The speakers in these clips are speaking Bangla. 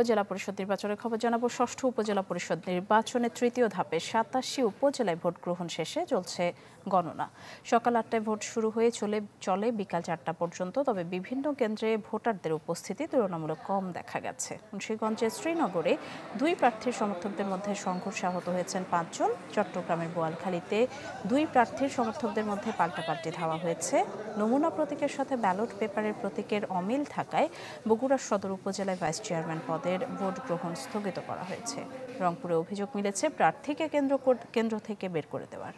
উপজেলা পরিষদ নির্বাচনের খবর জানাবো ষষ্ঠ উপজেলা পরিষদ নির্বাচনে তৃতীয় ধাপে সাতাশি উপজেলায় ভোট গ্রহণ শেষে চলছে গণনা সকাল আটটায় ভোট শুরু হয়ে চলে চলে বিকাল চারটা পর্যন্ত তবে বিভিন্ন কেন্দ্রে ভোটারদের উপস্থিতি তুলনামূলক কম দেখা গেছে মুন্সীগঞ্জের শ্রীনগরে দুই প্রার্থীর সমর্থকদের মধ্যে সংঘর্ষ আহত হয়েছেন পাঁচজন চট্টগ্রামের বোয়ালখালীতে দুই প্রার্থীর সমর্থকদের মধ্যে পাল্টাপাল্টি ধাওয়া হয়েছে নমুনা প্রতীকের সাথে ব্যালট পেপারের প্রতীকের অমিল থাকায় বগুড়া সদর উপজেলায় ভাইস চেয়ারম্যান পদে তাদের ভোট গ্রহণ স্থগিত করা হয়েছে রংপুরে অভিযোগ মিলেছে প্রার্থীকে কেন্দ্র কেন্দ্র থেকে বের করে দেওয়ার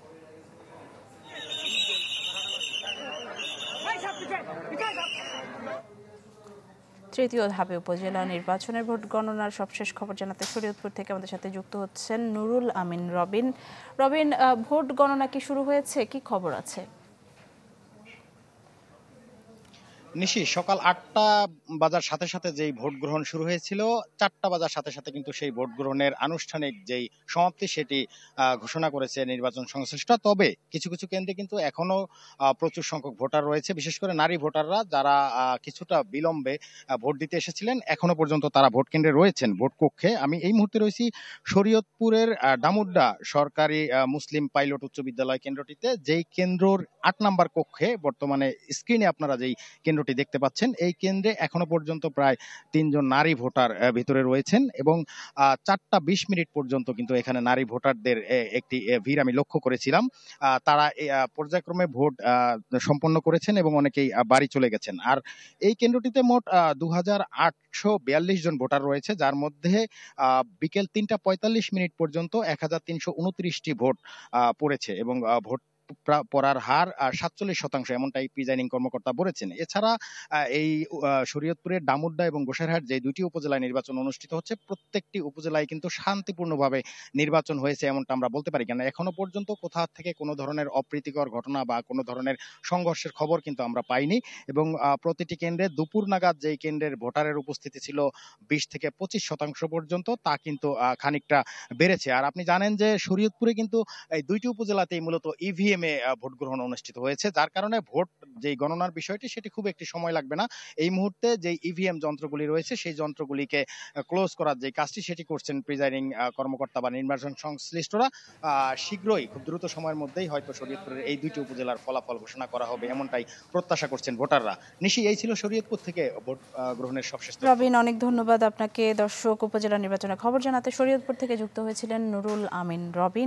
তৃতীয় ধাপে উপজেলা নির্বাচনের ভোট গণনার সবশেষ খবর জানাতে শরীয়তপুর থেকে আমাদের সাথে যুক্ত হচ্ছেন নুরুল আমিন রবিন রবিন ভোট গণনা কি শুরু হয়েছে কি খবর আছে নিশি সকাল আটটা বাজার সাথে সাথে যেই ভোট গ্রহণ শুরু হয়েছিল চারটা বাজার সাথে সাথে কিন্তু সেই ভোট গ্রহণের আনুষ্ঠানিক যেই সমাপ্তি সেটি ঘোষণা করেছে নির্বাচন সংশ্লিষ্ট তবে কিছু কিছু কেন্দ্রে কিন্তু এখনো প্রচুর সংখ্যক ভোটার রয়েছে বিশেষ করে নারী ভোটাররা যারা কিছুটা বিলম্বে ভোট দিতে এসেছিলেন এখনো পর্যন্ত তারা ভোট কেন্দ্রে রয়েছেন ভোট কক্ষে আমি এই মুহূর্তে রয়েছি শরীয়তপুরের ডামুড্ডা সরকারি মুসলিম পাইলট উচ্চ বিদ্যালয় কেন্দ্রটিতে যেই কেন্দ্রর আট নাম্বার কক্ষে বর্তমানে স্ক্রিনে আপনারা যেই কেন্দ্র কেন্দ্রটি দেখতে পাচ্ছেন এই কেন্দ্রে এখনো পর্যন্ত প্রায় তিনজন নারী ভোটার ভিতরে রয়েছেন এবং চারটা বিশ মিনিট পর্যন্ত কিন্তু এখানে নারী ভোটারদের একটি ভিড় আমি লক্ষ্য করেছিলাম তারা পর্যায়ক্রমে ভোট সম্পন্ন করেছেন এবং অনেকেই বাড়ি চলে গেছেন আর এই কেন্দ্রটিতে মোট দু জন ভোটার রয়েছে যার মধ্যে বিকেল তিনটা পঁয়তাল্লিশ মিনিট পর্যন্ত এক হাজার তিনশো উনত্রিশটি ভোট পড়েছে এবং ভোট পড়ার হার সাতচল্লিশ শতাংশ এমনটাই প্রিজাইনিং কর্মকর্তা বলেছেন এছাড়া এই শরীয়তপুরের ডামুড্ডা এবং গোসাইরহাট যে দুটি উপজেলায় নির্বাচন অনুষ্ঠিত হচ্ছে প্রত্যেকটি উপজেলায় কিন্তু শান্তিপূর্ণভাবে নির্বাচন হয়েছে এমনটা আমরা বলতে পারি কেন এখনো পর্যন্ত কোথা থেকে কোনো ধরনের অপ্রীতিকর ঘটনা বা কোনো ধরনের সংঘর্ষের খবর কিন্তু আমরা পাইনি এবং প্রতিটি কেন্দ্রে দুপুর নাগাদ যেই কেন্দ্রের ভোটারের উপস্থিতি ছিল বিশ থেকে পঁচিশ শতাংশ পর্যন্ত তা কিন্তু খানিকটা বেড়েছে আর আপনি জানেন যে শরীয়তপুরে কিন্তু এই দুইটি উপজেলাতেই মূলত ইভিএম e টাইমে ভোট গ্রহণ অনুষ্ঠিত হয়েছে যার কারণে ভোট যে গণনার বিষয়টি সেটি খুব একটি সময় লাগবে না এই মুহূর্তে যে ইভিএম e যন্ত্রগুলি রয়েছে সেই যন্ত্রগুলিকে ক্লোজ করার যে কাজটি সেটি করছেন প্রিজাইডিং কর্মকর্তা বা নির্বাচন সংশ্লিষ্টরা শীঘ্রই খুব দ্রুত সময়ের মধ্যেই হয়তো শরীয়তপুরের এই দুইটি উপজেলার ফলাফল ঘোষণা করা হবে এমনটাই প্রত্যাশা করছেন ভোটাররা নিশি এই ছিল শরীয়তপুর থেকে ভোট গ্রহণের সবশেষ প্রবীণ অনেক ধন্যবাদ আপনাকে দর্শক উপজেলা নির্বাচনের খবর জানাতে শরীয়তপুর থেকে যুক্ত হয়েছিলেন নুরুল আমিন রবিন